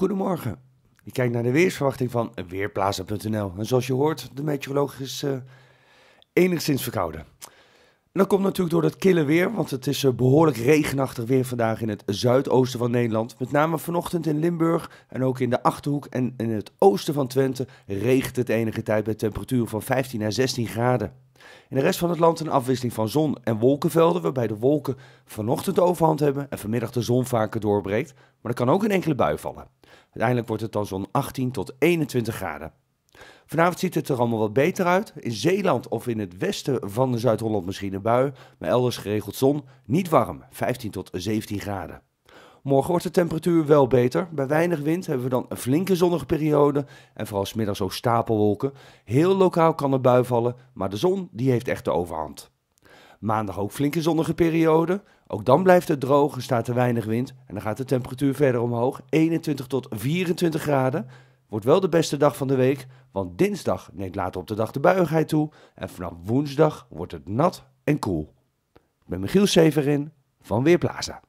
Goedemorgen. Je kijkt naar de weersverwachting van Weerplaza.nl. En zoals je hoort, de meteoroloog is eh, enigszins verkouden. dat komt natuurlijk door dat kille weer, want het is eh, behoorlijk regenachtig weer vandaag in het zuidoosten van Nederland. Met name vanochtend in Limburg en ook in de Achterhoek en in het oosten van Twente regent het enige tijd bij temperatuur van 15 à 16 graden. In de rest van het land een afwisseling van zon- en wolkenvelden, waarbij de wolken vanochtend de overhand hebben en vanmiddag de zon vaker doorbreekt. Maar er kan ook een enkele bui vallen. Uiteindelijk wordt het dan zo'n 18 tot 21 graden. Vanavond ziet het er allemaal wat beter uit. In Zeeland of in het westen van Zuid-Holland misschien een bui, maar elders geregeld zon. Niet warm, 15 tot 17 graden. Morgen wordt de temperatuur wel beter. Bij weinig wind hebben we dan een flinke zonnige periode. En vooral smiddags ook stapelwolken. Heel lokaal kan er bui vallen, maar de zon die heeft echt de overhand. Maandag ook flinke zonnige periode. Ook dan blijft het droog en staat er weinig wind. En dan gaat de temperatuur verder omhoog. 21 tot 24 graden. Wordt wel de beste dag van de week, want dinsdag neemt later op de dag de buigheid toe. En vanaf woensdag wordt het nat en koel. Ik ben Michiel Severin van Weerplaza.